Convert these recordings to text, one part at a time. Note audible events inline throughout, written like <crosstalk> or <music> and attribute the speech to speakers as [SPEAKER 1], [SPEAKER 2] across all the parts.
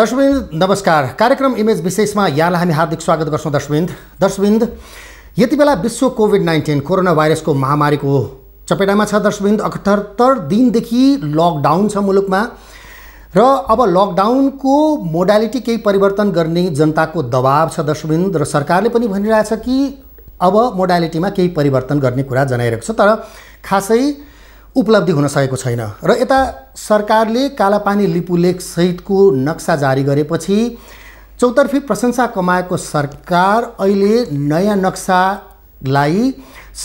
[SPEAKER 1] दर्शविन्द नमस्कार कार्यक्रम इमेज विशेषमा यहाँलाई हामी हार्दिक स्वागत गर्छौँ दर्शविन्द दर्शविन्द यति बेला विश्व कोभिड नाइन्टिन कोरोना भाइरसको महामारीको चपेटामा छ दर्शविन्द अठहत्तर दिनदेखि लकडाउन छ मुलुकमा र अब लकडाउनको मोडालिटी केही परिवर्तन गर्ने जनताको दबाव छ दर्शविन्द र सरकारले पनि भनिरहेछ कि अब मोडालिटीमा केही परिवर्तन गर्ने कुरा जनाइरहेको छ तर खासै उपलब्धि हुन सकेको छैन र यता सरकारले कालापानी सहितको नक्सा जारी गरेपछि चौतर्फी प्रशंसा कमाएको सरकार अहिले नयाँ नक्सालाई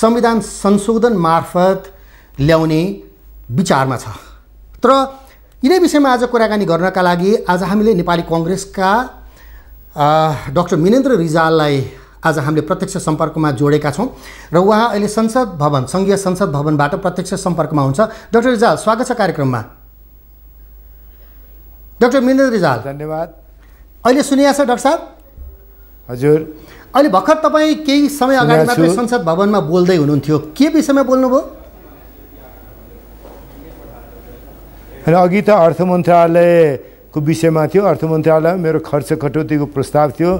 [SPEAKER 1] संविधान संशोधन मार्फत ल्याउने विचारमा छ तर यिनै विषयमा आज कुराकानी गर्नका लागि आज हामीले नेपाली कङ्ग्रेसका डक्टर मिनेन्द्र रिजाललाई आज हामीले प्रत्यक्ष सम्पर्कमा जोडेका छौँ र उहाँ अहिले संसद भवन सङ्घीय संसद भवनबाट प्रत्यक्ष सम्पर्कमा हुन्छ डाक्टर रिजाल स्वागत छ कार्यक्रममा डाक्टर मिन्द्र रिजाल धन्यवाद अहिले सुनिया छ डाक्टर साहब हजुर अहिले भर्खर तपाईँ केही समय अगाडि संसद
[SPEAKER 2] भवनमा बोल्दै हुनुहुन्थ्यो के विषयमा बोल्नुभयो र अघि त अर्थ मन्त्रालयको विषयमा थियो अर्थ मन्त्रालयमा मेरो खर्च कटौतीको प्रस्ताव थियो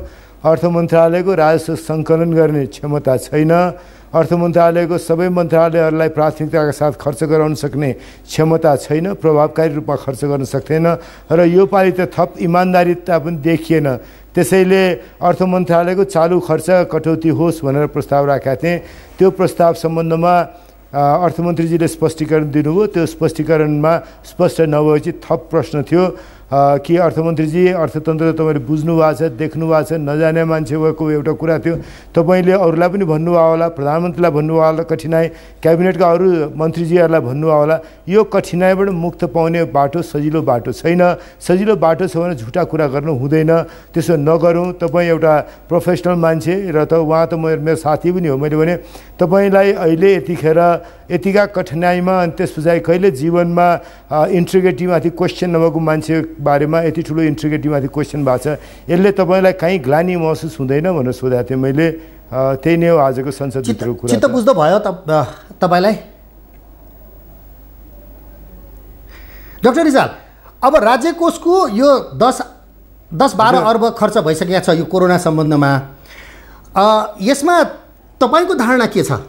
[SPEAKER 2] अर्थ मन्त्रालयको राजस्व सङ्कलन गर्ने क्षमता छैन अर्थ मन्त्रालयको सबै मन्त्रालयहरूलाई प्राथमिकताका साथ खर्च गराउन सक्ने क्षमता छैन प्रभावकारी रूपमा खर्च गर्न सक्दैन र योपालि त थप इमान्दारिता पनि देखिएन त्यसैले अर्थ मन्त्रालयको चालु खर्च कटौती होस् भनेर प्रस्ताव राखेका थिएँ त्यो प्रस्ताव सम्बन्धमा अर्थमन्त्रीजीले स्पष्टीकरण दिनुभयो त्यो स्पष्टीकरणमा स्पष्ट नभएपछि थप प्रश्न थियो कि अर्थमन्त्रीजी अर्थतन्त्र तपाईँले बुझ्नु भएको छ देख्नु भएको छ नजाने मान्छे मान्छेको एउटा कुरा थियो तपाईँले अरूलाई पनि भन्नुभयो होला प्रधानमन्त्रीलाई भन्नुभयो होला कठिनाई क्याबिनेटका अरू मन्त्रीजीहरूलाई भन्नुभयो होला यो कठिनाइबाट मुक्त पाउने बाटो सजिलो बाटो छैन सजिलो बाटो छ भने झुटा कुरा गर्नु हुँदैन त्यसो नगरौँ तपाईँ एउटा प्रोफेसनल मान्छे र त उहाँ त मेरो साथी पनि हो मैले भने तपाईँलाई अहिले यतिखेर यतिका कठिनाइमा अनि त्यस पछाडि कहिले जीवनमा माथि क्वेसन नभएको मान्छे बारेमा यति ठुलो इन्ट्रिगेटीमाथि क्वेसन भएको छ यसले तपाईँलाई काहीँ ग्लानी महसुस हुँदैन भनेर सोधेको थिएँ मैले त्यही नै हो आजको संसदभित्रको कुरा चित्त बुझ्दो भयो तपाईँलाई
[SPEAKER 1] डक्टर रिजाल अब राज्य कोषको यो दस दस बाह्र अर्ब खर्च भइसकेको छ यो कोरोना सम्बन्धमा यसमा तपाईँको धारणा के छ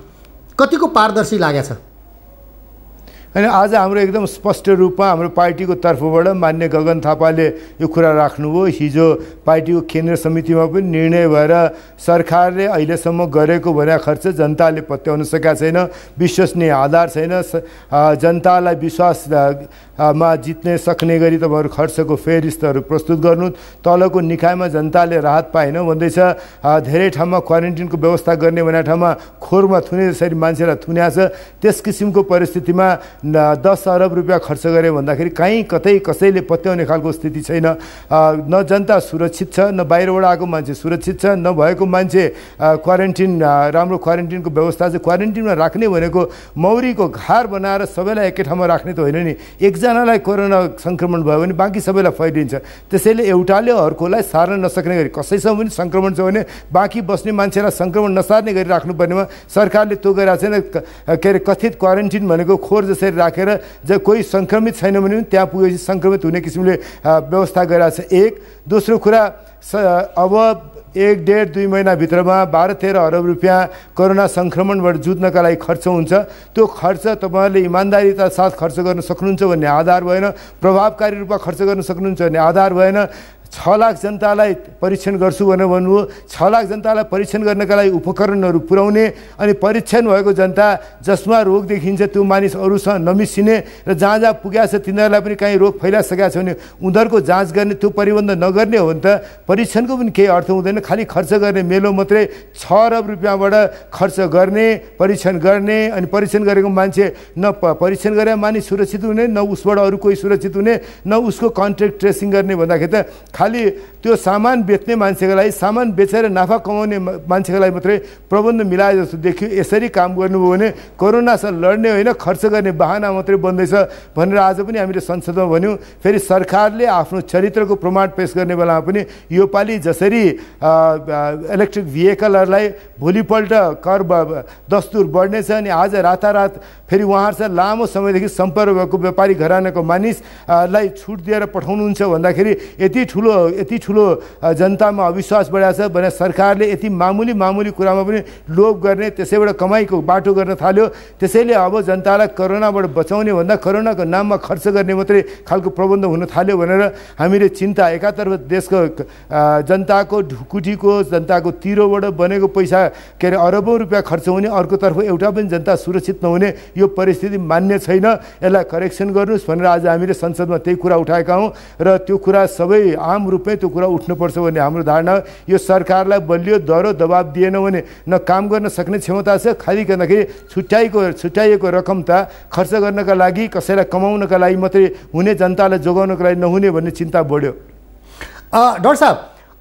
[SPEAKER 2] कतिको पारदर्शी लागेको छ अनि आज हाम्रो एकदम स्पष्ट रूपमा हाम्रो पार्टीको तर्फबाट मान्य गगन थापाले यो कुरा राख्नुभयो हिजो पार्टीको केन्द्रीय समितिमा पनि निर्णय भएर सरकारले अहिलेसम्म गरेको भने खर्च जनताले पत्याउन सकेका छैन विश्वसनीय आधार छैन जनतालाई विश्वास मा जित्ने सक्ने गरी तपाईँहरू खर्चको फेरिस्तहरू प्रस्तुत गर्नु तलको निकायमा जनताले राहत पाएन भन्दैछ धेरै ठाउँमा क्वारेन्टिनको व्यवस्था गर्ने भने ठाउँमा खोरमा थुने जसरी मान्छेलाई थुन्या छ त्यस किसिमको परिस्थितिमा दस अरब रुपियाँ खर्च गरे भन्दाखेरि कहीँ कतै कसैले पत्याउने खालको स्थिति छैन न जनता सुरक्षित छ न बाहिरबाट आएको मान्छे सुरक्षित छ नभएको मान्छे क्वारेन्टिन राम्रो क्वारेन्टिनको व्यवस्था चाहिँ क्वारेन्टिनमा राख्ने भनेको मौरीको घार बनाएर सबैलाई एकै ठाउँमा राख्ने त होइन नि एकजना एकजनालाई कोरोना सङ्क्रमण भयो भने बाँकी सबैलाई फैलिन्छ त्यसैले एउटाले अर्कोलाई सार्न नसक्ने गरी कसैसँग पनि सङ्क्रमण छ भने बाँकी बस्ने मान्छेलाई सङ्क्रमण नसार्ने गरी राख्नुपर्नेमा सरकारले त्यो गरिरहेको छैन के अरे कथित क्वारेन्टिन भनेको खोर जसरी राखेर जब कोही सङ्क्रमित छैन भने पनि त्यहाँ पुगेपछि सङ्क्रमित हुने किसिमले व्यवस्था गरिरहेको छ एक दोस्रो कुरा अब एक डेढ दुई महिनाभित्रमा बाह्र तेह्र अरब रुपियाँ कोरोना सङ्क्रमणबाट जुत्नका लागि खर्च हुन्छ त्यो खर्च तपाईँहरूले इमान्दारीता साथ खर्च गर्न सक्नुहुन्छ भन्ने आधार भएन प्रभावकारी रूपमा खर्च गर्न सक्नुहुन्छ भन्ने आधार भएन छ लाख जनतालाई परीक्षण गर्छु भनेर भन्नुभयो छ लाख जनतालाई परीक्षण गर्नका लागि उपकरणहरू पुर्याउने अनि परीक्षण भएको जनता जसमा रोग देखिन्छ त्यो मानिस अरूसँग नमिसिने र जहाँ जहाँ पुगेको छ तिनीहरूलाई पनि कहीँ रोग फैलाइसकेका छ भने उनीहरूको जाँच गर्ने त्यो परिबन्ध नगर्ने हो भने त परीक्षणको पनि केही अर्थ हुँदैन खालि खर्च गर्ने मेलो मात्रै छ अरब रुपियाँबाट खर्च गर्ने परीक्षण गर्ने अनि परीक्षण गरेको मान्छे न परीक्षण गरेर मानिस सुरक्षित हुने न उसबाट अरू कोही सुरक्षित हुने न उसको कन्ट्याक्ट ट्रेसिङ गर्ने भन्दाखेरि त خلي त्यो सामान बेच्ने मान्छेकोलाई सामान बेचेर नाफा कमाउने मान्छेकोलाई मात्रै प्रबन्ध मिलाए जस्तो देखियो यसरी काम गर्नुभयो भने कोरोनासँग लड्ने होइन खर्च गर्ने बाहना मात्रै बन्दैछ भनेर आज पनि हामीले संसदमा भन्यौँ फेरि सरकारले आफ्नो चरित्रको प्रमाण पेस गर्ने बेलामा पनि योपालि जसरी इलेक्ट्रिक भेहिकलहरूलाई भोलिपल्ट कर दस्तुर बढ्नेछ अनि आज रातारात फेरि उहाँहरूसँग लामो समयदेखि सम्पर्क भएको व्यापारी घरानाको मानिसलाई छुट दिएर पठाउनुहुन्छ भन्दाखेरि यति ठुलो यति ठुलो ठुलो जनतामा अविश्वास बढाएको छ भने सरकारले यति मामुली मामुली कुरामा पनि लोभ गर्ने त्यसैबाट कमाइको बाटो गर्न थाल्यो त्यसैले अब जनतालाई कोरोनाबाट बचाउने भन्दा कोरोनाको नाममा खर्च गर्ने मात्रै खालको प्रबन्ध हुन थाल्यो भनेर हामीले चिन्ता एकातर्फ देशको जनताको ढुकुटीको जनताको तिरोबाट बनेको पैसा के अरे अरबौँ रुपियाँ खर्च हुने अर्कोतर्फ एउटा पनि जनता सुरक्षित नहुने यो परिस्थिति मान्य छैन यसलाई करेक्सन गर्नुहोस् भनेर आज हामीले संसदमा त्यही कुरा उठाएका हौँ र त्यो कुरा सबै आम रूपमै त्यो कुरा उठ्नुपर्छ भन्ने हाम्रो धारणा यो सरकारलाई बलियो दरो दबाब दिएन भने न काम गर्न सक्ने क्षमता छ खालि गर्दाखेरि छुट्याएको छुट्याइएको रकम त खर्च गर्नका लागि कसैलाई कमाउनका लागि मात्रै हुने जनतालाई जोगाउनका लागि नहुने भन्ने चिन्ता बढ्यो डक्टर साहब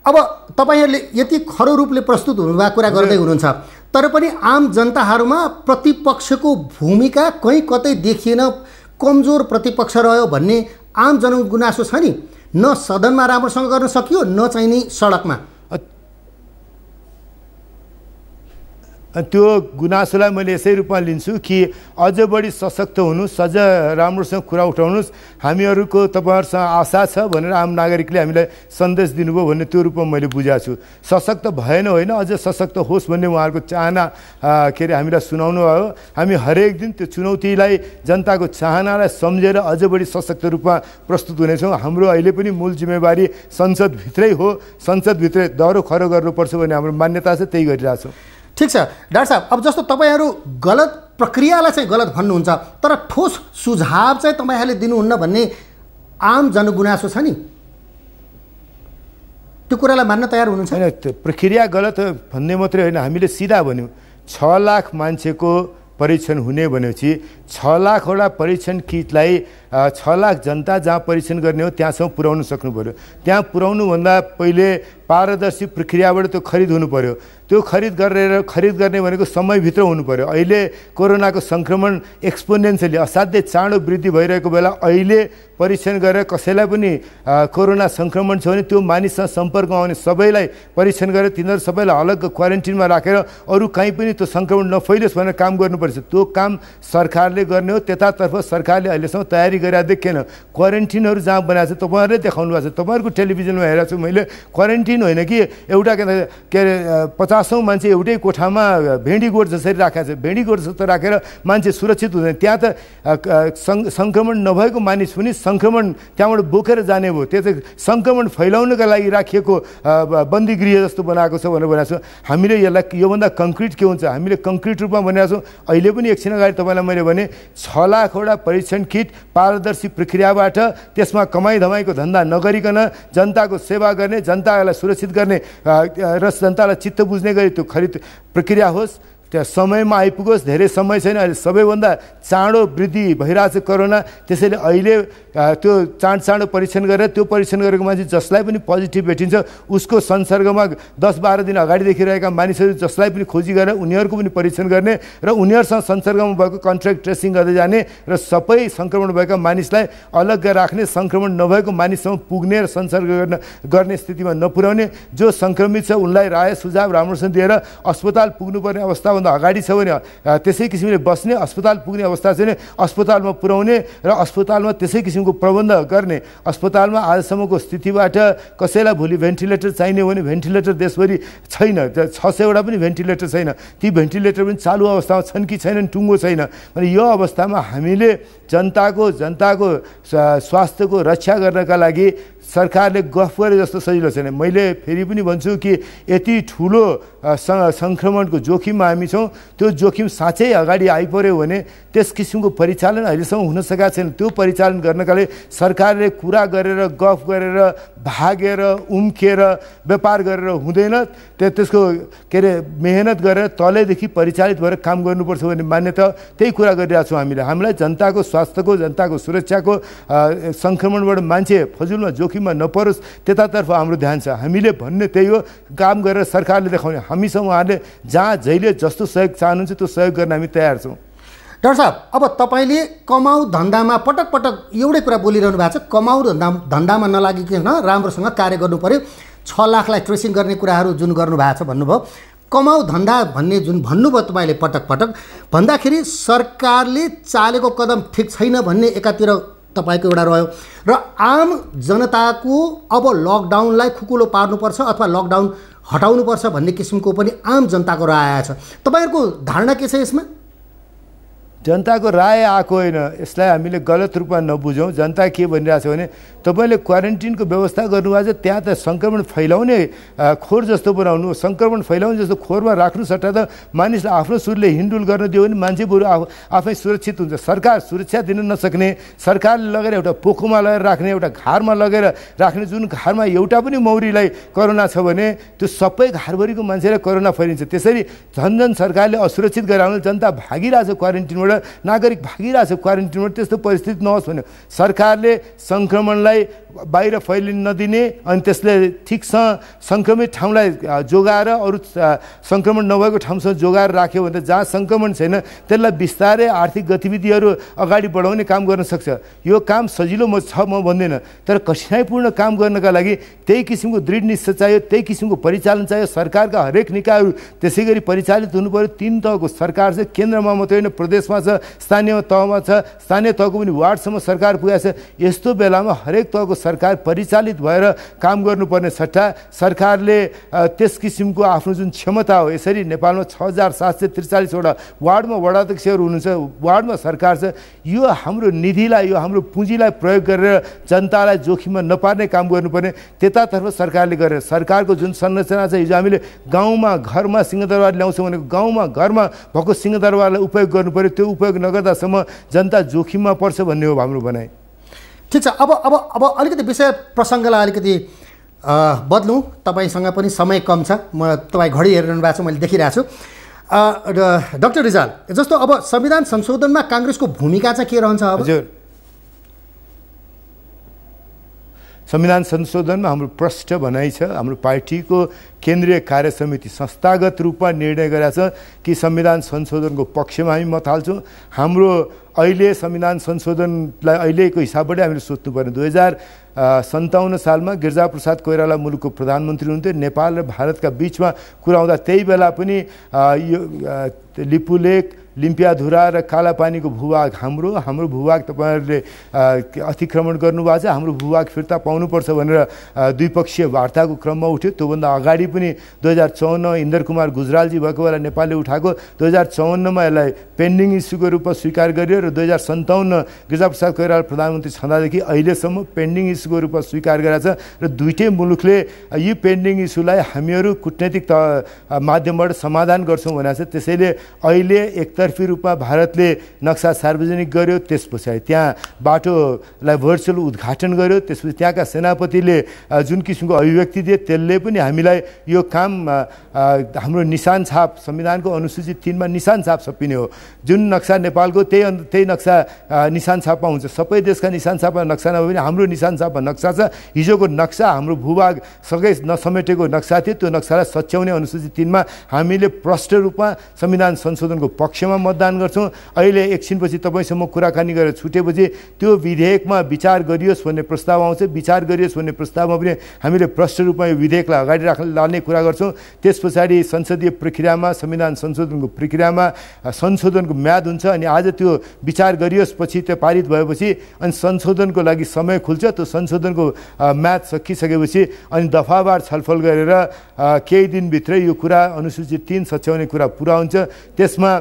[SPEAKER 2] अब तपाईँहरूले यति खरो रूपले प्रस्तुत हुनुभएको कुरा गर्दै हुनुहुन्छ तर
[SPEAKER 1] पनि आम जनताहरूमा प्रतिपक्षको भूमिका कहीँ कतै देखिएन कमजोर प्रतिपक्ष रह्यो भन्ने आम जनगुनासो छ नि न सदनमा राम्रोसँग गर्न सकियो
[SPEAKER 2] न चाहिँ नि सडकमा त्यो गुनासोलाई मैले यसै रूपमा लिन्छु कि अझ बढी सशक्त हुनु अझ राम्रोसँग कुरा उठाउनुहोस् हामीहरूको तपाईँहरूसँग आशा छ भनेर आम नागरिकले हामीलाई सन्देश दिनुभयो भन्ने त्यो रूपमा मैले बुझाएको छु सशक्त भएन होइन अझ सशक्त होस् भन्ने उहाँहरूको चाहना के अरे हामीलाई सुनाउनु भयो हामी हरेक दिन त्यो चुनौतीलाई जनताको चाहनालाई सम्झेर अझ बढी सशक्त रूपमा प्रस्तुत हुनेछौँ हाम्रो अहिले पनि मूल जिम्मेवारी संसदभित्रै हो संसदभित्रै दह्रो खरो गर्नुपर्छ भन्ने हाम्रो मान्यता छ त्यही गरिरहेछौँ ठिक छ डाक्टर साहब अब जस्तो तपाईँहरू गलत प्रक्रियालाई चाहिँ गलत भन्नुहुन्छ तर ठोस सुझाव
[SPEAKER 1] चाहिँ तपाईँहरूले दिनुहुन्न भन्ने आम जनगुनासो छ नि
[SPEAKER 2] त्यो कुरालाई मान्न तयार हुनुहुन्छ त्यो प्रक्रिया गलत भन्ने मात्रै होइन हामीले सिधा भन्यौँ छ लाख मान्छेको परीक्षण हुने भनेपछि छ लाखवटा परीक्षण किटलाई छ लाख जनता जहाँ परीक्षण गर्ने हो त्यहाँसम्म पुर्याउनु सक्नु पऱ्यो त्यहाँ पुर्याउनुभन्दा पहिले पारदर्शी प्रक्रियाबाट त्यो खरिद हुनु पऱ्यो त्यो खरिद गरेर खरिद गर्ने भनेको समयभित्र हुनु पऱ्यो अहिले कोरोनाको सङ्क्रमण एक्सपोनेन्सियली असाध्य चाँडो वृद्धि भइरहेको बेला अहिले परीक्षण गरेर कसैलाई पनि कोरोना सङ्क्रमण छ भने त्यो मानिससँग सम्पर्क आउने सबैलाई परीक्षण गरेर तिनीहरू सबैलाई अलग क्वारेन्टिनमा राखेर अरू कहीँ पनि त्यो सङ्क्रमण नफैलियोस् भनेर काम गर्नुपर्छ त्यो काम सरकारले गर्ने हो त्यतातर्फ सरकारले अहिलेसम्म तयारी गरेर देखेन क्वारेन्टिनहरू जहाँ बनाएको छ तपाईँहरूले देखाउनु भएको छ तपाईँहरूको टेलिभिजनमा हेरेको छु मैले क्वारेन्टिन होइन कि एउटा के अरे पचास पचासौँ मान्छे एउटै कोठामा भेँडी गोठ जसरी राखेको छ भेँडी गोठ जस्तो राखेर मान्छे सुरक्षित हुँदैन त्यहाँ त सङ् सङ्क्रमण नभएको मानिस पनि सङ्क्रमण त्यहाँबाट बोकेर जाने भयो त्यो चाहिँ सङ्क्रमण फैलाउनका लागि राखिएको बन्दीगृह जस्तो बनाएको छ भनेर भनेको छौँ हामीले यसलाई योभन्दा कङ्क्रिट के हुन्छ हामीले कङ्क्रिट रूपमा बनाएको छौँ अहिले पनि एकछिन अगाडि तपाईँलाई मैले भने छ लाखवटा परीक्षण किट पारदर्शी प्रक्रियाबाट त्यसमा कमाइ धमाइको धन्दा नगरिकन जनताको सेवा गर्ने जनतालाई सुरक्षित गर्ने र जनतालाई चित्त बुझ्ने समजणे गरी तू खरी प्रक्रिया होस त्यहाँ समयमा आइपुगोस् धेरै समय छैन अहिले सबैभन्दा चाँडो वृद्धि भइरहेको छ कोरोना त्यसैले अहिले त्यो चाँड चाँडो परीक्षण गरेर त्यो परीक्षण गरेको मान्छे जसलाई पनि पोजिटिभ भेटिन्छ उसको संसर्गमा दस बाह्र दिन अगाडि देखिरहेका मानिसहरू जसलाई पनि खोजी गरेर उनीहरूको पनि परीक्षण गर्ने र उनीहरूसँग संसर्गमा भएको कन्ट्याक्ट ट्रेसिङ गर्दै जाने र सबै सङ्क्रमण भएका मानिसलाई अलग्गै राख्ने सङ्क्रमण नभएको मानिससम्म पुग्ने र संसर्ग गर्न गर्ने स्थितिमा नपुर्याउने जो सङ्क्रमित छ उनलाई राय सुझाव राम्रोसँग दिएर अस्पताल पुग्नुपर्ने अवस्था सबभन्दा अगाडि छ भने त्यसै किसिमले बस्ने अस्पताल पुग्ने अवस्था छैन अस्पतालमा पुर्याउने र अस्पतालमा त्यसै किसिमको प्रबन्ध गर्ने अस्पतालमा आजसम्मको स्थितिबाट कसैलाई भोलि भेन्टिलेटर चाहिने हो भने भेन्टिलेटर देशभरि छैन छ सयवटा पनि भेन्टिलेटर छैन ती भेन्टिलेटर पनि चालु अवस्थामा छन् कि छैनन् टुङ्गो छैन भने यो अवस्थामा हामीले जनताको जनताको स्वास्थ्यको रक्षा गर्नका लागि सरकारले गफ गरे जस्तो सजिलो छैन मैले फेरि पनि भन्छु कि यति ठुलो सङ्क्रमणको जोखिममा हामी छौँ त्यो जोखिम साँच्चै अगाडि आइपऱ्यो भने त्यस किसिमको परिचालन अहिलेसम्म हुन सकेका छैन त्यो परिचालन गर्नका लागि सरकारले कुरा गरेर गफ गरेर भागेर उम्केर व्यापार गरेर हुँदैन त्यो त्यसको के अरे मेहनत गरेर तलैदेखि परिचालित भएर काम गर्नुपर्छ भन्ने मान्यता त्यही कुरा गरिरहेको छौँ हामीले हामीलाई जनताको स्वास्थ्यको जनताको सुरक्षाको सङ्क्रमणबाट मान्छे फजुलमा जोखिम मुस्किलमा नपरोस् त्यतातर्फ हाम्रो ध्यान छ हामीले भन्ने त्यही हो काम गरेर सरकारले देखाउने हामीसँग उहाँहरूले जहाँ जहिले जस्तो सहयोग चाहनुहुन्छ त्यो सहयोग गर्न हामी तयार छौँ डाक्टर साहब अब तपाईँले कमाउ धन्दामा पटक
[SPEAKER 1] पटक एउटै कुरा बोलिरहनु भएको छ कमाउ धन्दा धन्दामा नलागिकन राम्रोसँग कार्य गर्नु पऱ्यो छ लाखलाई ट्रेसिङ गर्ने कुराहरू जुन गर्नुभएको छ भन्नुभयो कमाउ धन्दा भन्ने जुन भन्नुभयो तपाईँले पटक पटक भन्दाखेरि सरकारले चालेको कदम ठिक छैन भन्ने एकातिर तपाईँको एउटा रह्यो र आम जनताको अब लकडाउनलाई खुकुलो पार्नुपर्छ अथवा लकडाउन हटाउनुपर्छ भन्ने किसिमको पनि आम जनताको राय आएछ तपाईँहरूको
[SPEAKER 2] धारणा के छ यसमा जनताको राय आएको होइन यसलाई हामीले गलत रूपमा नबुझौँ जनता के भनिरहेछ भने तपाईँले क्वारेन्टिनको व्यवस्था गर्नुभएको छ त्यहाँ त सङ्क्रमण फैलाउने खोर जस्तो बनाउनु सङ्क्रमण फैलाउने जस्तो खोरमा राख्नु सट्टा त मानिसलाई आफ्नो सुरले हिन्डुल गर्न दियो भने मान्छे बरु आफै सुरक्षित हुन्छ सरकार सुरक्षा दिन नसक्ने सरकारले लगेर एउटा पोखोमा लगेर राख्ने एउटा घारमा लगेर राख्ने जुन घारमा एउटा पनि मौरीलाई कोरोना छ भने त्यो सबै घारभरिको मान्छेलाई कोरोना फैलिन्छ त्यसरी झन् झन् सरकारले असुरक्षित गराउनु जनता भागिरहेछ क्वारेन्टिनबाट नागरिक भागिरहेको छ क्वारेन्टिनमा त्यस्तो परिस्थिति नहोस् भन्यो सरकारले सङ्क्रमणलाई बाहिर फैलिन नदिने अनि त्यसले ठिकसँग सङ्क्रमित ठाउँलाई जोगाएर अरू सङ्क्रमण नभएको ठाउँसँग जोगाएर राख्यो भने त जहाँ सङ्क्रमण छैन त्यसलाई बिस्तारै आर्थिक गतिविधिहरू अगाडि बढाउने काम गर्न सक्छ यो काम सजिलो म छ म भन्दिनँ तर कठिनाइपूर्ण काम गर्नका लागि त्यही किसिमको दृढ निश्चय चाहियो त्यही किसिमको परिचालन चाहियो सरकारका हरेक निकायहरू त्यसै गरी परिचालित पऱ्यो तिन तहको सरकार चाहिँ केन्द्रमा मात्रै होइन प्रदेशमा छ स्थानीय तहमा छ स्थानीय तहको पनि वार्डसम्म सरकार पुगेको छ यस्तो बेलामा हरेक तहको सरकार परिचालित भएर काम गर्नुपर्ने सट्टा सरकारले त्यस किसिमको आफ्नो जुन क्षमता हो यसरी नेपालमा छ हजार सात सय त्रिचालिसवटा वार्डमा वडाध्यक्षहरू हुनुहुन्छ वार्डमा सरकार छ यो हाम्रो निधिलाई यो हाम्रो पुँजीलाई प्रयोग गरेर जनतालाई जोखिममा नपार्ने काम गर्नुपर्ने त्यतातर्फ सरकारले गरेर सरकारको जुन संरचना छ हिजो हामीले गाउँमा घरमा सिंहदरबार ल्याउँछौँ भनेको गाउँमा घरमा भएको सिंहदरबारलाई उपयोग गर्नु त्यो उपयोग नगर्दासम्म जनता जोखिममा पर्छ भन्ने हो हाम्रो भनाइ ठिक छ अब अब अब अलिकति विषय प्रसङ्गलाई अलिकति
[SPEAKER 1] बदलौँ तपाईँसँग पनि समय कम छ म तपाईँ घडी हेरिरहनु भएको छ मैले देखिरहेको छु डक्टर रिजाल जस्तो अब संविधान संशोधनमा काङ्ग्रेसको भूमिका चाहिँ के रहन्छ हजुर
[SPEAKER 2] संविधान संशोधनमा हाम्रो प्रष्ट भनाइ छ हाम्रो पार्टीको केन्द्रीय कार्य समिति संस्थागत रूपमा निर्णय गरेका छ कि संविधान संशोधनको पक्षमा हामी मत हाल्छौँ हाम्रो अहिले संविधान संशोधनलाई अहिलेको हिसाबबाट हामीले सोध्नु पर्ने दुई हजार सन्ताउन्न सालमा गिरिजाप्रसाद कोइराला मुलुकको प्रधानमन्त्री हुनुहुन्थ्यो नेपाल र भारतका बिचमा कुरा आउँदा त्यही बेला पनि यो लिपुलेक लिम्पियाधुरा र कालापानीको भूभाग हाम्रो हाम्रो भूभाग तपाईँहरूले अतिक्रमण गर्नुभएको छ हाम्रो भूभाग फिर्ता पाउनुपर्छ भनेर द्विपक्षीय वार्ताको क्रममा उठ्यो त्योभन्दा अगाडि पनि दुई हजार चौन्न इन्द्र कुमार गुजरालजी भएको बेला नेपालले उठाएको दुई हजार चौवन्नमा यसलाई पेन्डिङ इस्युको रूपमा स्वीकार गरियो र दुई हजार सन्ताउन्न गिरिजाप्रसाद कोइराला प्रधानमन्त्री छँदादेखि अहिलेसम्म पेन्डिङ इस्युको रूपमा स्वीकार गरेको छ र दुइटै मुलुकले यी पेन्डिङ इस्युलाई हामीहरू कुटनीतिक माध्यमबाट समाधान गर्छौँ भनेको छ त्यसैले अहिले त एकतर्फी रूपमा भारतले नक्सा सार्वजनिक गर्यो त्यस पछाडि त्यहाँ बाटोलाई भर्चुअल उद्घाटन गर्यो त्यसपछि त्यहाँका सेनापतिले जुन किसिमको अभिव्यक्ति दिए त्यसले पनि हामीलाई यो काम हाम्रो निशान छाप संविधानको अनुसूचित तिनमा निशान छाप सपिने हो जुन नक्सा नेपालको त्यही त्यही नक्सा निशान छापमा हुन्छ सबै देशका निशान छापमा नक्सा नभए पनि हाम्रो निशान छापमा नक्सा छ हिजोको नक्सा हाम्रो भूभाग सँगै नसमेटेको नक्सा थियो त्यो नक्सालाई सच्याउने अनुसूचित तिनमा हामीले प्रष्ट रूपमा संविधान संशोधनको पक्षमा विधेयकमा मतदान गर्छौँ अहिले एकछिनपछि तपाईँसँग कुराकानी गरेर छुटेपछि त्यो विधेयकमा विचार गरियोस् भन्ने प्रस्ताव आउँछ विचार गरियोस् भन्ने प्रस्तावमा पनि हामीले प्रष्ट रूपमा यो विधेयकलाई अगाडि राख लाने कुरा गर्छौँ त्यस पछाडि संसदीय प्रक्रियामा संविधान संशोधनको प्रक्रियामा संशोधनको म्याद हुन्छ अनि आज त्यो विचार गरियोस् पछि त्यो पारित भएपछि अनि संशोधनको लागि समय खुल्छ त्यो संशोधनको म्याद सकिसकेपछि अनि दफावार छलफल गरेर केही दिनभित्रै यो कुरा अनुसूचित तिन सच्याउने कुरा पुरा हुन्छ त्यसमा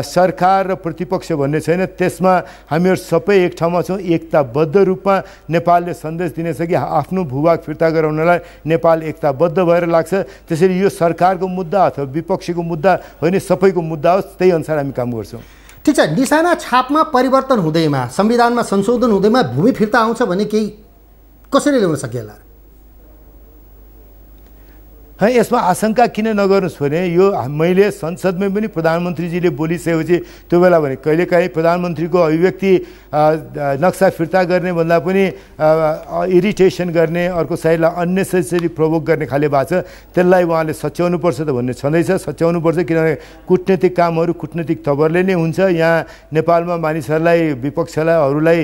[SPEAKER 2] सरकार र प्रतिपक्ष भन्ने छैन त्यसमा हामीहरू सबै एक ठाउँमा छौँ एकताबद्ध रूपमा नेपालले सन्देश दिनेछ कि आफ्नो भूभाग फिर्ता गराउनलाई नेपाल एकताबद्ध भएर लाग्छ त्यसरी यो सरकारको मुद्दा अथवा विपक्षीको मुद्दा होइन सबैको मुद्दा होस् त्यही अनुसार हामी काम गर्छौँ ठिक छ निशाना छापमा परिवर्तन हुँदैमा संविधानमा संशोधन हुँदैमा भूमि फिर्ता आउँछ भने केही कसरी ल्याउन सकिएला है यसमा आशंका किन नगर्नुहोस् भने यो मैले संसदमै पनि प्रधानमन्त्रीजीले बोलिसकेपछि त्यो बेला भने कहिलेकाहीँ प्रधानमन्त्रीको अभिव्यक्ति नक्सा फिर्ता गर्ने भन्दा पनि इरिटेसन गर्ने अर्को साइडलाई अन्नेसेसरी प्रभोग गर्ने खाले भएको छ त्यसलाई उहाँले सच्याउनुपर्छ त भन्ने छँदैछ सच्याउनुपर्छ किनभने कुटनीतिक कामहरू कुटनीतिक तवरले नै हुन्छ यहाँ नेपालमा मानिसहरूलाई विपक्षलाई अरूलाई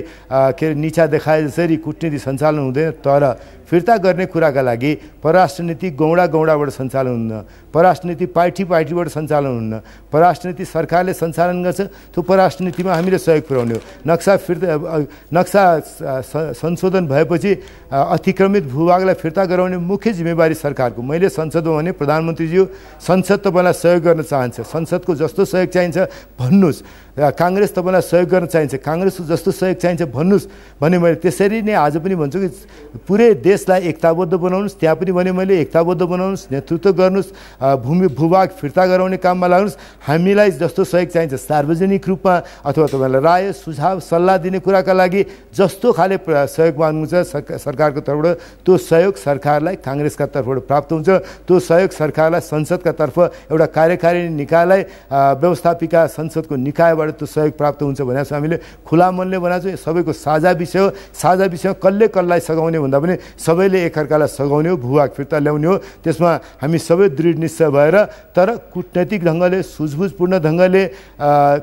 [SPEAKER 2] के अरे निचा देखाए जसरी कुटनीति सञ्चालन हुँदैन तर फिर्ता गर्ने कुराका लागि परराष्ट्र नीति गौडा बोर्डाबाट सञ्चालन हुन्न पराष्ट्रनीति पार्टी पार्टीबाट सञ्चालन हुन्न पराष्ट्रनीति सरकारले सञ्चालन गर्छ त्यो पराष्ट्रनीतिमा हामीले सहयोग पुर्याउने हो नक्सा फिर्ता नक्सा संशोधन भएपछि अतिक्रमित भूभागलाई फिर्ता गराउने मुख्य जिम्मेवारी सरकारको मैले संसदमा भने प्रधानमन्त्रीज्यू संसद तपाईँलाई सहयोग गर्न चाहन्छ संसदको जस्तो सहयोग चाहिन्छ भन्नुहोस् काङ्ग्रेस तपाईँलाई सहयोग गर्न चाहिन्छ काङ्ग्रेसको जस्तो सहयोग चाहिन्छ भन्नुहोस् भने मैले त्यसरी नै आज पनि भन्छु कि पुरै देशलाई एकताबद्ध बनाउनुहोस् त्यहाँ पनि भने मैले एकताबद्ध बनाउनुहोस् नेतृत्व गर्नुहोस् भूमि भूभाग फिर्ता गराउने काममा लाग्नुहोस् हामीलाई जस्तो सहयोग चाहिन्छ सार्वजनिक रूपमा अथवा तपाईँलाई राय सुझाव सल्लाह दिने कुराका लागि जस्तो खाले सहयोग माग्नु छ सरकार सरकारको तर्फबाट त्यो सहयोग सरकारलाई काङ्ग्रेसका तर्फबाट प्राप्त हुन्छ त्यो सहयोग सरकारलाई संसदका तर्फ एउटा कार्यकारिणी निकायलाई व्यवस्थापिका संसदको निकायबाट त्यो सहयोग प्राप्त हुन्छ भनेर चाहिँ हामीले खुला मनले बनाएको छौँ सबैको साझा विषय हो साझा विषय कसले कसलाई सघाउने भन्दा पनि सबैले एकअर्कालाई सघाउने हो भूभाग फिर्ता ल्याउने हो त्यसमा हामी सबै दृढ निश्चय भएर तर कुटनैतिक ढङ्गले सुझबुझपूर्ण ढङ्गले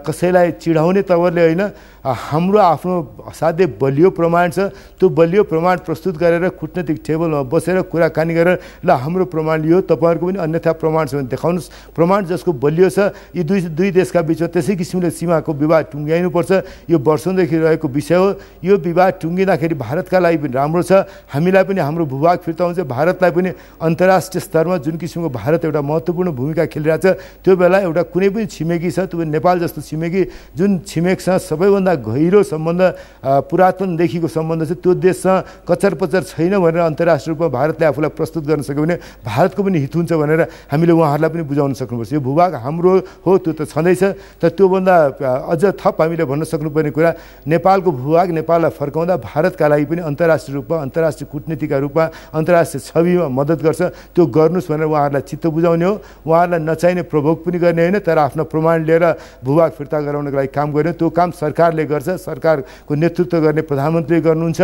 [SPEAKER 2] कसैलाई चिढाउने तवरले होइन हाम्रो आफ्नो असाध्य बलियो प्रमाण छ त्यो बलियो प्रमाण प्रस्तुत प्रस्तुत गरेर कुटनैतिक टेबलमा बसेर कुराकानी गरेर ल हाम्रो प्रमाण लियो तपाईँहरूको पनि अन्यथा प्रमाण छ भने देखाउनुहोस् प्रमाण जसको बलियो छ यी दुई दुई देशका बिचमा त्यसै किसिमले सीमाको विवाद टुङ्ग्याइनुपर्छ यो वर्षौँदेखि रहेको विषय हो यो विवाद टुङ्गिँदाखेरि भारतका लागि पनि राम्रो छ हामीलाई पनि हाम्रो भूभाग फिर्ता हुन्छ भारतलाई पनि अन्तर्राष्ट्रिय स्तरमा जुन किसिमको भारत एउटा महत्त्वपूर्ण भूमिका खेलिरहेको छ त्यो बेला एउटा कुनै पनि छिमेकी छ त्यो नेपाल जस्तो छिमेकी जुन छिमेकसँग सबैभन्दा गहिरो सम्बन्ध पुरातनदेखिको सम्बन्ध छ त्यो देशसँग कचर दरपचार छैन भनेर अन्तर्राष्ट्रिय रूपमा भारतले आफूलाई प्रस्तुत गर्न सक्यो भने भारतको पनि हित हुन्छ भनेर हामीले उहाँहरूलाई पनि बुझाउन सक्नुपर्छ यो भूभाग हाम्रो हो त्यो त छँदैछ तर त्योभन्दा अझ थप हामीले भन्न सक्नुपर्ने कुरा नेपालको भूभाग नेपाललाई फर्काउँदा भारतका लागि पनि अन्तर्राष्ट्रिय रूपमा अन्तर्राष्ट्रिय कुटनीतिका रूपमा अन्तर्राष्ट्रिय छविमा मद्दत गर्छ त्यो गर्नुहोस् भनेर उहाँहरूलाई चित्त बुझाउने हो उहाँहरूलाई नचाहिने प्रभोग पनि गर्ने होइन तर आफ्नो प्रमाण लिएर भूभाग फिर्ता गराउनको लागि काम गर्ने त्यो काम सरकारले गर्छ सरकारको नेतृत्व गर्ने प्रधानमन्त्री गर्नुहुन्छ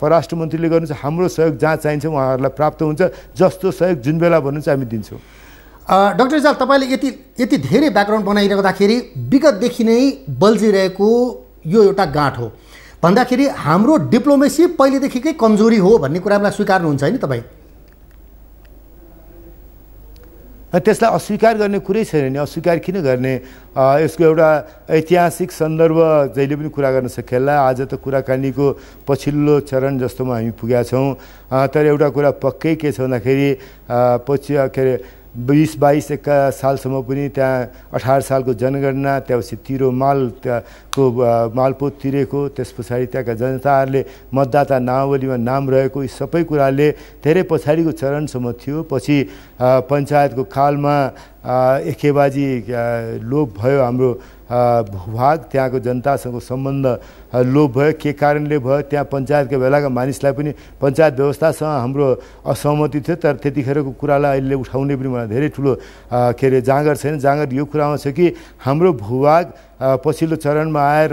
[SPEAKER 2] परराष्ट्र मन्त्रीले गर्नुहुन्छ हाम्रो सहयोग जहाँ चाहिन्छ उहाँहरूलाई प्राप्त हुन्छ जस्तो सहयोग जुन बेला भन्नुहुन्छ हामी दिन्छौँ
[SPEAKER 1] डक्टर जाल तपाईँले यति यति धेरै ब्याकग्राउन्ड बनाइरहँदाखेरि विगतदेखि नै बल्झिरहेको यो एउटा गाँठ हो भन्दाखेरि हाम्रो डिप्लोमेसी पहिलेदेखिकै कमजोरी हो भन्ने कुरालाई स्वीकार्नुहुन्छ होइन तपाईँ
[SPEAKER 2] र त्यसलाई अस्वीकार गर्ने कुरै छैन नि अस्वीकार किन गर्ने यसको एउटा ऐतिहासिक सन्दर्भ जहिले पनि कुरा गर्न सकिएला आज त कुराकानीको पछिल्लो चरण जस्तोमा हामी पुगेका छौँ तर एउटा कुरा पक्कै के छ भन्दाखेरि पछि के अरे बिस बाइस एक्का सालसम्म पनि त्यहाँ अठार सालको जनगणना त्यसपछि तिरो माल त्यहाँको मालपोत तिरेको त्यस पछाडि त्यहाँका जनताहरूले मतदाता नावलीमा नाम रहेको यी सबै कुराले धेरै पछाडिको चरणसम्म थियो पछि पञ्चायतको कालमा एकेबाजी लोप भयो हाम्रो भूभाग त्यहाँको जनतासँग सम्बन्ध लोभ भयो के कारणले भयो त्यहाँ पञ्चायतको बेलाका मानिसलाई पनि पञ्चायत व्यवस्थासँग हाम्रो असहमति थियो तर त्यतिखेरको कुरालाई अहिले उठाउने पनि मलाई धेरै ठुलो के अरे जाँगर छैन जाँगर यो कुरामा छ कि हाम्रो भूभाग पछिल्लो चरणमा आएर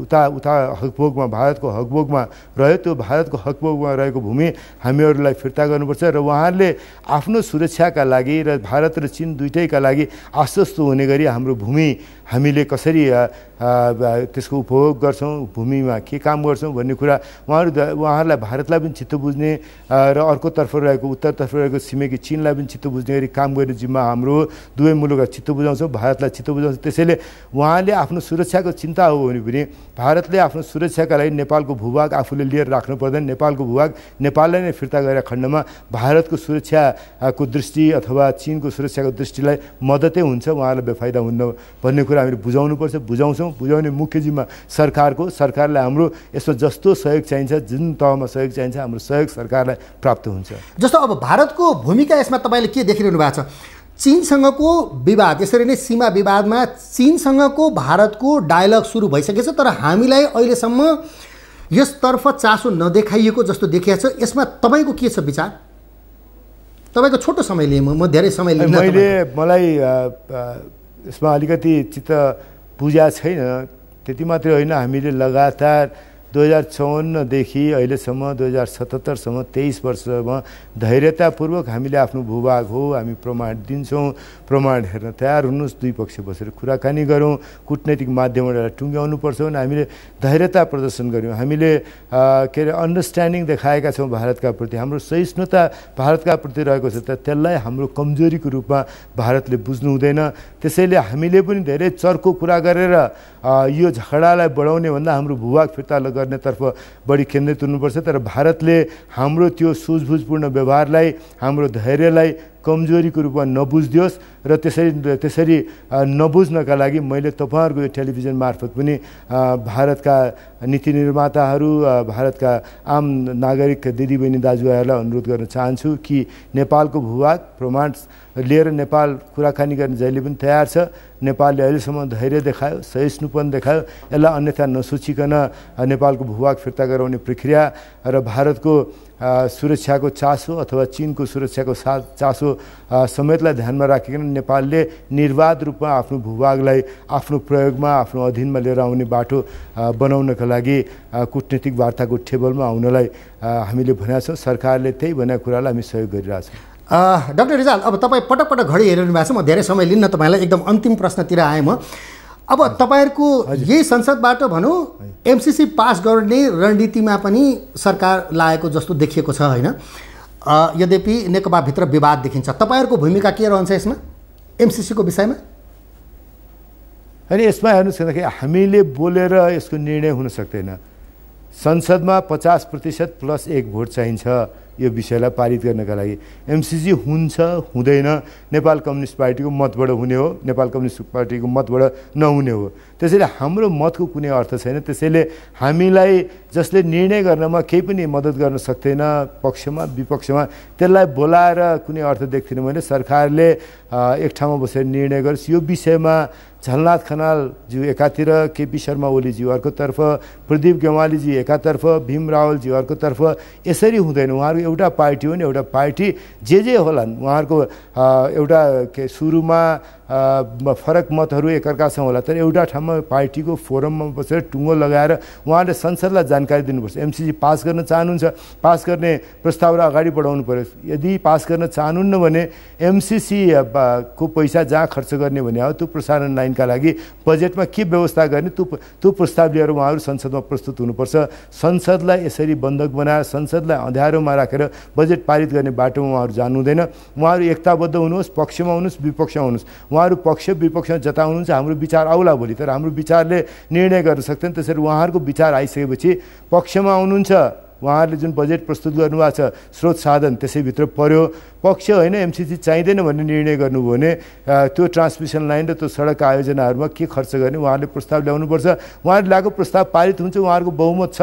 [SPEAKER 2] उता उता हकभोगमा भारतको हकभोगमा रह्यो त्यो भारतको हकभोगमा रहेको भूमि हामीहरूलाई फिर्ता गर्नुपर्छ र उहाँहरूले आफ्नो सुरक्षाका लागि र भारत र चिन दुइटैका लागि आश्वस्त हुने गरी हाम्रो भूमि हामीले कसरी त्यसको उपभोग गर्छौँ भूमिमा के काम गर्छौँ भन्ने कुरा उहाँहरू उहाँहरूलाई भारतलाई पनि चित्त बुझ्ने र अर्कोतर्फ रहेको उत्तरतर्फ रहेको छिमेकी चिनलाई पनि चित्त बुझ्ने गरी काम गर्ने जिम्मा हाम्रो दुवै मुलुकलाई चित्त बुझाउँछौँ भारतलाई चित्त बुझाउँछौँ त्यसैले उहाँले आफ्नो सुरक्षाको चिन्ता हो भने पनि भारतले आफ्नो सुरक्षाका लागि नेपालको भूभाग आफूले लिएर राख्नु पर्दैन नेपालको भूभाग नेपाललाई नै फिर्ता गरेर खण्डमा भारतको सुरक्षाको दृष्टि अथवा चिनको सुरक्षाको दृष्टिलाई मद्दतै हुन्छ उहाँहरूलाई बेफाइदा हुन्न भन्ने कुरा हामीले बुझाउनुपर्छ बुझाउँछौँ बुझाउने मुख्य जिम्मा सरकारको सरकारलाई हाम्रो यसमा जस्तो सहयोग चाहिन्छ जुन तहमा सहयोग चाहिन्छ हाम्रो सहयोग सरकारलाई प्राप्त हुन्छ जस्तो अब भारतको भूमिका यसमा तपाईँले के देखिरहनु भएको छ चिनसँगको विवाद यसरी नै सीमा
[SPEAKER 1] विवादमा चिनसँगको भारतको डायलग सुरु भइसकेको छ तर हामीलाई अहिलेसम्म यसतर्फ चासो नदेखाइएको जस्तो देखिएको छ यसमा तपाईँको के छ विचार तपाईँको छोटो समय लिएँ म धेरै समय लिएँ मैले
[SPEAKER 2] मलाई यसमा अलिकति चित्त पूजा छैन त्यति मात्रै होइन हामीले लगातार दुई हजार चौवन्नदेखि अहिलेसम्म दुई हजार सतहत्तरसम्म तेइस वर्षमा धैर्यतापूर्वक हामीले आफ्नो भूभाग हो हामी प्रमाण दिन्छौँ प्रमाण हेर्न तयार हुनुहोस् दुई पक्ष बसेर कुराकानी गरौँ कुटनैतिक माध्यमबाट एउटा पर्छ भने हामीले धैर्यता प्रदर्शन गऱ्यौँ हामीले के अरे अन्डरस्ट्यान्डिङ देखाएका छौँ भारतका प्रति हाम्रो सहिष्णुता भारतका प्रति रहेको छ त त्यसलाई हाम्रो कमजोरीको रूपमा भारतले बुझ्नु हुँदैन त्यसैले हामीले पनि धेरै चर्को कुरा गरेर यो झगडालाई बढाउने भन्दा हाम्रो भूभाग फिर्ता गर्नेतर्फ बढी केन्द्रित हुनुपर्छ तर भारतले हाम्रो त्यो सुझबुझपूर्ण व्यवहारलाई हाम्रो धैर्यलाई कमजोरीको रूपमा नबुझिदियोस् र त्यसरी त्यसरी नबुझ्नका लागि मैले तपाईँहरूको यो टेलिभिजन मार्फत पनि भारतका नीति निर्माताहरू भारतका आम नागरिक दिदीबहिनी दाजुभाइहरूलाई अनुरोध गर्न चाहन्छु कि नेपालको भूभाग प्रमाण लिएर नेपाल कुराकानी गर्ने जहिले पनि तयार छ नेपालले अहिलेसम्म धैर्य देखायो सहिष्णुपन देखायो यसलाई अन्यथा नसोचिकन नेपालको भूभाग फिर्ता गराउने प्रक्रिया र भारतको सुरक्षाको चासो अथवा चिनको सुरक्षाको सा चासो समेतलाई ध्यानमा राखिकन नेपालले निर्वाध रूपमा आफ्नो भूभागलाई आफ्नो प्रयोगमा आफ्नो अधीनमा लिएर आउने बाटो बनाउनका लागि कुटनीतिक वार्ताको टेबलमा आउनलाई हामीले भनेका छौँ सरकारले त्यही भनेको कुरालाई हामी सहयोग गरिरहेछौँ
[SPEAKER 1] डाक्टर रिजाल अब तपाईँ पटक पटक घडी हेरिरहनु भएको छ म धेरै समय लिन्न तपाईँलाई एकदम अन्तिम प्रश्नतिर आएँ म अब तपाईँहरूको यही संसदबाट भनौँ एमसिसी पास गर्ने रणनीतिमा पनि सरकार लागेको जस्तो देखिएको छ होइन यद्यपि नेकपाभित्र विवाद देखिन्छ तपाईँहरूको भूमिका के रहन्छ यसमा एमसिसीको विषयमा
[SPEAKER 2] होइन यसमा हेर्नुहोस् भन्दाखेरि हामीले बोलेर यसको निर्णय हुन सक्दैन संसदमा पचास प्रतिशत प्लस एक भोट चाहिन्छ यो विषयलाई पारित गर्नका लागि एमसिजी हुन्छ हुँदैन नेपाल कम्युनिस्ट पार्टीको मतबाट हुने हो नेपाल कम्युनिस्ट पार्टीको मतबाट नहुने हो त्यसैले हाम्रो मतको कुनै अर्थ छैन त्यसैले हामीलाई जसले निर्णय गर्नमा केही पनि मद्दत गर्न सक्दैन पक्षमा विपक्षमा त्यसलाई बोलाएर कुनै अर्थ देख्थेन भने सरकारले एक ठाउँमा बसेर निर्णय गरोस् यो विषयमा झलनाथ खनालज्यू एकातिर केपी शर्मा ओलीज्यू तर्फ प्रदीप गेवालीजी एकातर्फ भीम रावलज्यू तर्फ यसरी हुँदैन उहाँहरूको एउटा पार्टी हो नि एउटा पार्टी जे जे होलान् उहाँहरूको एउटा के सुरुमा फरक मतहरू एकअर्कासँग होला तर एउटा ठाउँमा पार्टीको फोरममा बसेर टुङ्गो लगाएर उहाँले संसदलाई जानकारी दिनुपर्छ एमसिसी पास गर्न चाहनुहुन्छ पास गर्ने प्रस्तावलाई अगाडि बढाउनु पऱ्यो यदि पास गर्न चाहनुहुन्न भने एमसिसी को पैसा जहाँ खर्च गर्ने भने हो त्यो प्रसारण लाइनका लागि बजेटमा के व्यवस्था गर्ने त्यो त्यो प्रस्ताव लिएर उहाँहरू संसदमा प्रस्तुत हुनुपर्छ संसदलाई यसरी बन्धक बनाएर संसदलाई अँध्यारोमा राखेर बजेट पारित गर्ने बाटोमा उहाँहरू हुँदैन उहाँहरू एकताबद्ध हुनुहोस् पक्षमा हुनुहोस् विपक्षमा हुनुहोस् उहाँ उहाँहरू पक्ष विपक्षमा जताउनुहुन्छ हाम्रो विचार आउला भोलि तर हाम्रो विचारले निर्णय गर्न सक्दैन त्यसरी उहाँहरूको विचार आइसकेपछि पक्षमा आउनुहुन्छ उहाँहरूले जुन बजेट प्रस्तुत गर्नुभएको छ स्रोत साधन त्यसैभित्र पर्यो पक्ष होइन एमसिसी चाहिँदैन भन्ने निर्णय गर्नुभयो भने त्यो ट्रान्समिसन लाइन र त्यो सडक आयोजनाहरूमा के खर्च गर्ने उहाँहरूले प्रस्ताव ल्याउनुपर्छ उहाँहरूले ल्याएको प्रस्ताव पारित हुन्छ उहाँहरूको बहुमत छ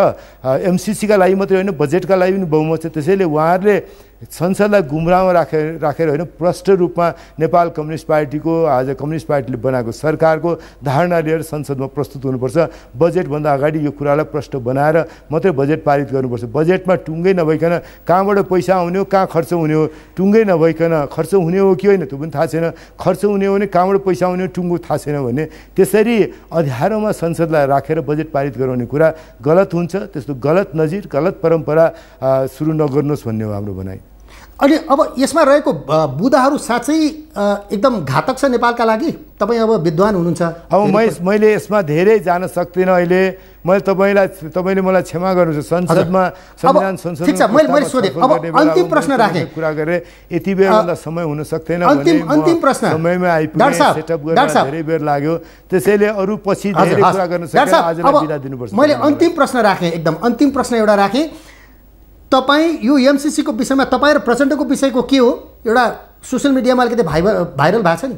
[SPEAKER 2] एमसिसीका लागि मात्रै होइन बजेटका लागि पनि बहुमत छ त्यसैले उहाँहरूले संसदलाई गुमरामा राखेर राखेर होइन प्रष्ट रूपमा नेपाल कम्युनिस्ट पार्टीको आज कम्युनिस्ट पार्टीले बनाएको सरकारको धारणा लिएर संसदमा प्रस्तुत हुनुपर्छ बजेटभन्दा अगाडि यो कुरालाई प्रष्ट बनाएर मात्रै बजेट पारित गर्नुपर्छ बजेटमा टुङ्गै नभइकन कहाँबाट पैसा आउने हो कहाँ खर्च हुने हो टुङ्गै टुङ्गै नभइकन खर्च हुने हो कि होइन त्यो पनि थाहा छैन खर्च हुने हो भने कहाँबाट पैसा आउने टुङ्गो थाहा छैन भने त्यसरी अध्यारोमा संसदलाई राखेर बजेट पारित गराउने कुरा गलत हुन्छ त्यस्तो गलत नजिर गलत परम्परा सुरु नगर्नुहोस् भन्ने हो हाम्रो भनाइ अनि अब यसमा रहेको बुदाहरू साँच्चै एकदम घातक छ नेपालका लागि तपाईँ अब विद्वान हुनुहुन्छ अब म मैले यसमा धेरै जान सक्दिनँ अहिले मैले तपाईँलाई तपाईँले मलाई क्षमा गर्नुहुन्छ संसदमा संविधान संसद छ मैले मैले अब अन्तिम प्रश्न राखेँ कुरा गरेर यति बेरभन्दा समय हुन सक्दैन अन्तिम अन्तिम प्रश्न समयमा आइपुग्यो धेरै बेर लाग्यो त्यसैले अरू पछि धेरै कुरा गर्न सक्दैन आजलाई बिदा दिनुपर्छ मैले अन्तिम
[SPEAKER 1] प्रश्न राखेँ एकदम अन्तिम प्रश्न एउटा राखेँ तपाईँ यो एमसिसीको विषयमा तपाईँ र प्रचण्डको विषयको के हो एउटा सोसियल मिडियामा अलिकति भाइ भाइरल भएको छ नि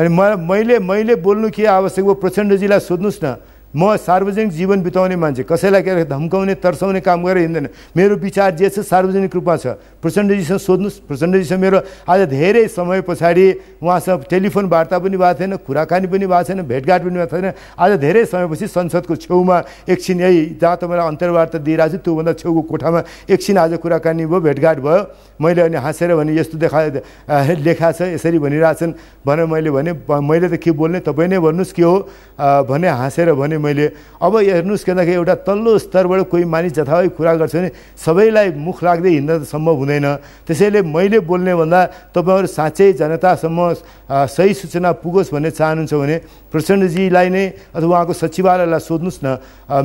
[SPEAKER 2] अनि म मैले मैले बोल्नु के आवश्यक हो प्रचण्डजीलाई सोध्नुहोस् न म सार्वजनिक जीवन बिताउने मान्छे कसैलाई के अरे धम्काउने तर्साउने काम गरेर हिँड्दैन मेरो विचार जे छ सार्वजनिक रूपमा छ प्रचण्डजीसँग सोध्नुहोस् प्रचण्डजीसँग मेरो आज धेरै समय पछाडि उहाँसँग टेलिफोन वार्ता पनि भएको थिएन कुराकानी पनि भएको छैन भेटघाट पनि भएको छैन आज धेरै समयपछि संसदको छेउमा एकछिन यही जहाँ तपाईँलाई अन्तर्वार्ता दिइरहेको छु त्योभन्दा छेउको कोठामा एकछिन आज कुराकानी भयो भेटघाट भयो मैले अनि हाँसेर भने यस्तो देखा लेखा छ यसरी भनिरहेछन् भनेर मैले भने मैले त के बोल्ने तपाईँ नै भन्नुहोस् के हो भने हाँसेर भने मैले अब हेर्नुहोस् किनकि एउटा तल्लो स्तरबाट कोही मानिस जथाभावी कुरा गर्छ भने सबैलाई मुख लाग्दै हिँड्न त सम्भव हुँदैन त्यसैले मैले बोल्ने भन्दा तपाईँहरू साँच्चै जनतासम्म सही सूचना पुगोस् भन्ने चाहनुहुन्छ भने प्रचण्डजीलाई नै अथवा उहाँको सचिवालयलाई सोध्नुहोस् न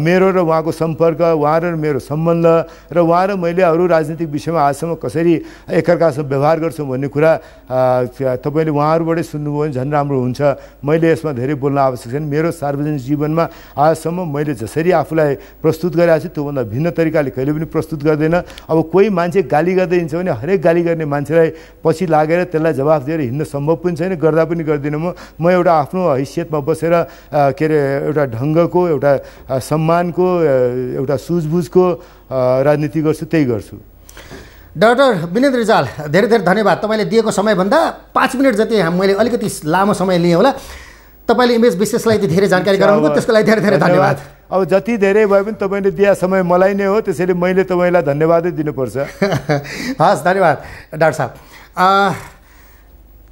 [SPEAKER 2] मेरो र उहाँको सम्पर्क उहाँ र मेरो सम्बन्ध र उहाँ र मैले अरू राजनीतिक विषयमा आजसम्म कसरी एकअर्कासँग व्यवहार गर्छौँ भन्ने कुरा तपाईँले उहाँहरूबाटै सुन्नुभयो भने झन् राम्रो हुन्छ मैले यसमा धेरै बोल्न आवश्यक छैन मेरो सार्वजनिक जीवनमा आजसम्म मैले जसरी आफूलाई प्रस्तुत गरेको छु त्योभन्दा भिन्न तरिकाले कहिले पनि प्रस्तुत गर्दैन अब कोही मान्छे गाली गर्दै हिँड्छ भने हरेक गाली गर्ने मान्छेलाई पछि लागेर त्यसलाई जवाफ दिएर हिँड्न सम्भव पनि छैन गर्दा पनि गर्दिनँ म म एउटा आफ्नो हैसियतमा बसेर के अरे एउटा ढङ्गको एउटा सम्मानको एउटा सुझबुझको राजनीति गर्छु त्यही गर्छु
[SPEAKER 1] डाक्टर विनेन्द्र रिजाल धेरै धेरै धन्यवाद तपाईँले दिएको समयभन्दा पाँच मिनट जति मैले अलिकति लामो समय लिएँ होला तपाईँले इमेज विशेषलाई धेरै जानकारी गराउनुभयो त्यसको लागि धेरै धेरै धन्यवाद
[SPEAKER 2] अब जति धेरै भए पनि तपाईँले दिया समय मलाई नै हो त्यसैले मैले तपाईँलाई धन्यवादै दिनुपर्छ <laughs> हस् धन्यवाद डाक्टर साहब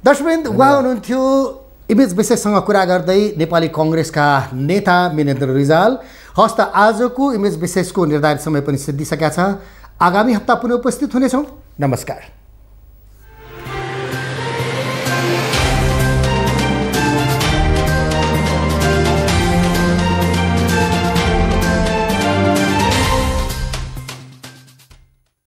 [SPEAKER 2] दर्शवृन्द उहाँ हुनुहुन्थ्यो
[SPEAKER 1] इमेज विशेषसँग कुरा गर्दै नेपाली कङ्ग्रेसका नेता मिनेन्द्र रिजाल हस् त आजको इमेज विशेषको निर्धारित समय पनि सिद्धिसकेका छ आगामी हप्ता पुनः उपस्थित हुनेछौँ नमस्कार